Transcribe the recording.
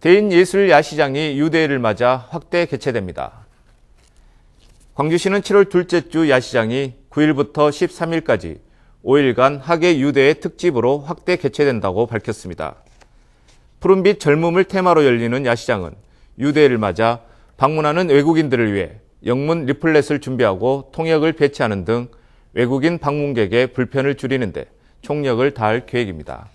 대인예술 야시장이 유대일을 맞아 확대 개최됩니다. 광주시는 7월 둘째 주 야시장이 9일부터 13일까지 5일간 학예 유대의 특집으로 확대 개최된다고 밝혔습니다. 푸른빛 젊음을 테마로 열리는 야시장은 유대일을 맞아 방문하는 외국인들을 위해 영문 리플렛을 준비하고 통역을 배치하는 등 외국인 방문객의 불편을 줄이는데 총력을 다할 계획입니다.